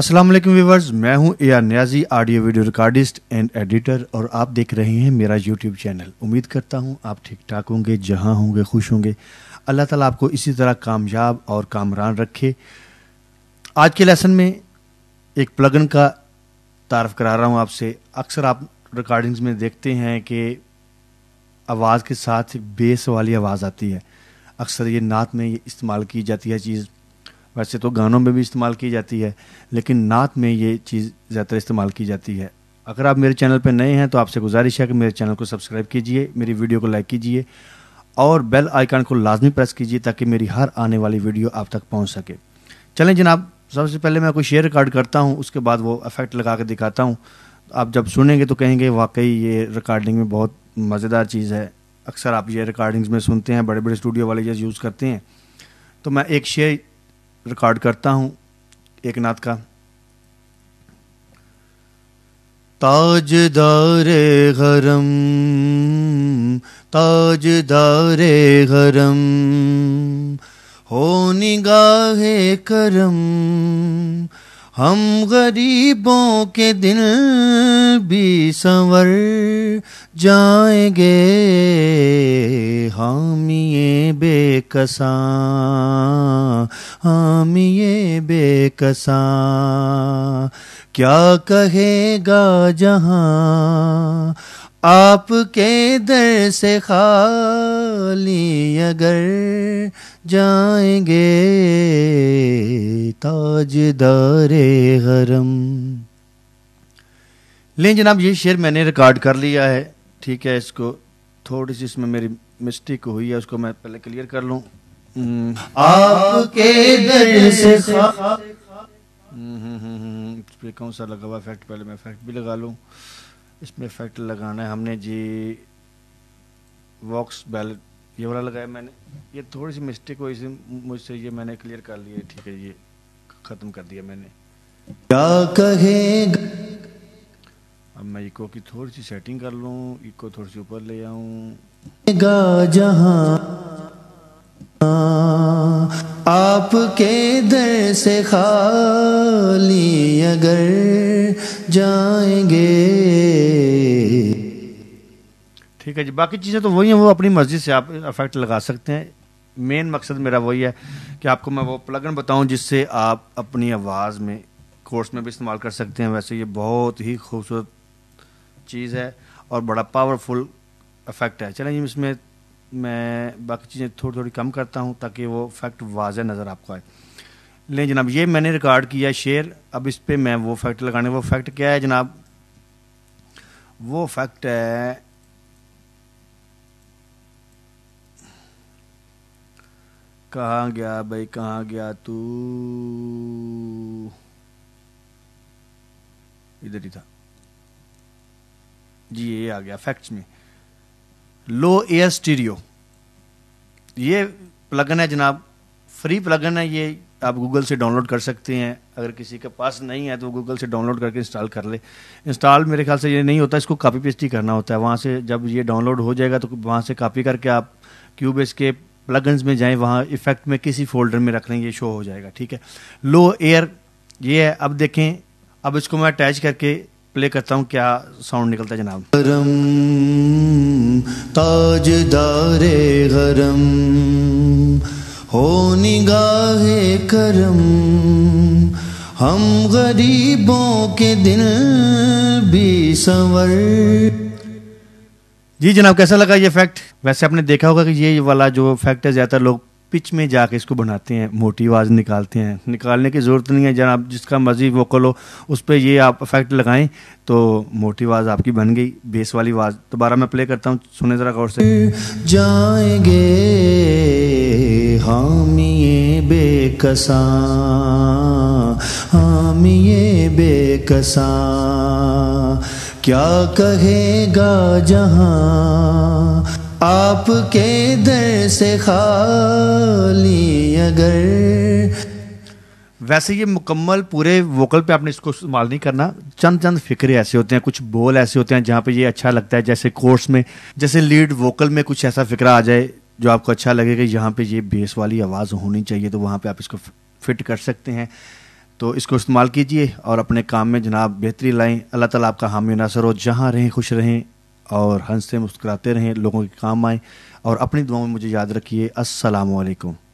अस्सलाम वालेकुम व्यूवर्स मैं हूं A Niazi audio video recordist and editor और आप देख रहे हैं मेरा यूट्यूब चैनल उम्मीद करता हूं आप ठीक ठाक होंगे जहां होंगे खुश होंगे अल्लाह ताला आपको इसी तरह कामयाब और कामरान रखे आज के लेसन में एक प्लगन का तारफ़ करा रहा हूँ आपसे अक्सर आप रिकॉर्डिंग्स में देखते हैं कि आवाज़ के साथ बेस वाली आवाज़ आती है अक्सर ये नात में ये इस्तेमाल की जाती है चीज़ वैसे तो गानों में भी इस्तेमाल की जाती है लेकिन नात में ये चीज़ ज़्यादातर इस्तेमाल की जाती है अगर आप मेरे चैनल पर नए हैं तो आपसे गुजारिश है कि मेरे चैनल को सब्सक्राइब कीजिए मेरी वीडियो को लाइक कीजिए और बेल आइकन को लाजमी प्रेस कीजिए ताकि मेरी हर आने वाली वीडियो आप तक पहुँच सके चलें जनाब सबसे पहले मैं कोई शेयर रिकॉर्ड करता हूँ उसके बाद वो इफेक्ट लगा के दिखाता हूँ आप जब सुनेंगे तो कहेंगे वाकई ये रिकॉर्डिंग में बहुत मज़ेदार चीज़ है अक्सर आप ये रिकॉर्डिंग्स में सुनते हैं बड़े बड़े स्टूडियो वाले यूज़ करते हैं तो मैं एक शेयर रिकॉर्ड करता हूँ एक नाथ का ताज दारे गरम ताज दारे गरम हो निगाहे करम हम गरीबों के दिल भी संवर जाएंगे हामिए बेकसा हामिए बेकसा क्या कहेगा जहां आपके दर से खा वाली अगर जाएंगे ताजदारे हरम लें जनाब ये शेर मैंने रिकॉर्ड कर लिया है ठीक है इसको थोड़ी सी इसमें मेरी मिस्टेक हुई है उसको मैं पहले क्लियर कर लूँ हम्म। आपके दर से हम्म, हम्म, कौन सा लगा हुआ फैक्ट पहले मैं फैक्ट भी लगा लूँ इसमें फैक्ट लगाना है हमने जी वॉक्स बैलेट ये वाला लगाया मैंने ये थोड़ी सी मिस्टेक हुई इसी मुझसे ये मैंने क्लियर कर लिया ठीक है ये ख़त्म कर दिया मैंने क्या कहे अब मैं इको की थोड़ी सी सेटिंग कर लूं इको थोड़ी सी ऊपर ले गा जहां आपके दर से खाली अगर जाएंगे ठीक है जी बाकी चीज़ें तो वही हैं वो अपनी मर्ज़ी से आप अफेक्ट लगा सकते हैं मेन मकसद मेरा वही है कि आपको मैं वो प्लगन बताऊं जिससे आप अपनी आवाज़ में कोर्स में भी इस्तेमाल कर सकते हैं वैसे ये बहुत ही खूबसूरत चीज़ है और बड़ा पावरफुल इफेक्ट है चलें इसमें मैं बाकी चीज़ें थोड़ी थोड़ी कम करता हूँ ताकि वो इफेक्ट वाज नज़र आपको आए लें जनाब ये मैंने रिकॉर्ड किया शेयर अब इस पर मैं वो फैक्ट लगाने वो फैक्ट क्या है जनाब वो फैक्ट है कहाँ गया भाई कहाँ गया तू इधर ही था जी ये आ गया फैक्ट्स में लो एयर स्टीरियो ये प्लगन है जनाब फ्री प्लगन है ये आप गूगल से डाउनलोड कर सकते हैं अगर किसी के पास नहीं है तो गूगल से डाउनलोड करके इंस्टॉल कर ले इंस्टॉल मेरे ख्याल से ये नहीं होता इसको कॉपी पेस्ट ही करना होता है वहाँ से जब ये डाउनलोड हो जाएगा तो वहाँ से कॉपी करके आप क्यूब इसके प्लगन्स में जाएं वहाँ इफेक्ट में किसी फोल्डर में रख लें ये शो हो जाएगा ठीक है लो एयर ये है अब देखें अब इसको मैं अटैच करके प्ले करता हूँ क्या साउंड निकलता है जनाब गरम दारे गरम हो निगाहे करम हम गरीबों के दिल भी संवर जी जनाब कैसा लगा ये फैक्ट वैसे आपने देखा होगा कि ये वाला जो फैक्ट है ज़्यादातर लोग पिच में जाके इसको बनाते हैं मोटी आवाज़ निकालते हैं निकालने की ज़रूरत नहीं है जनाब जिसका मर्जी वोकल हो उस पर ये आप फैक्ट लगाएं तो मोटी आवाज़ आपकी बन गई बेस वाली आवाज़ दोबारा मैं प्ले करता हूँ सुने ज़रा गौर से जाएंगे हामिए बेकसा हामिए बेकसा क्या कहेगा जहां आपके दर से खाली अगर वैसे ये मुकम्मल पूरे वोकल पे आपने इसको इस्तेमाल नहीं करना चंद चंद फिक्रे ऐसे होते हैं कुछ बोल ऐसे होते हैं जहाँ पे ये अच्छा लगता है जैसे कोर्स में जैसे लीड वोकल में कुछ ऐसा फिक्रा आ जाए जो आपको अच्छा लगेगा यहाँ पे ये बेस वाली आवाज़ होनी चाहिए तो वहाँ पे आप इसको फिट कर सकते हैं तो इसको इस्तेमाल कीजिए और अपने काम में जनाब बेहतरी लाएँ अल्लाह ताला आपका हामी नासर हो जहाँ रहें खुश रहें और हंसते मुस्कुराते रहें लोगों के काम आएँ और अपनी दुआओं में मुझे याद रखिए असलकम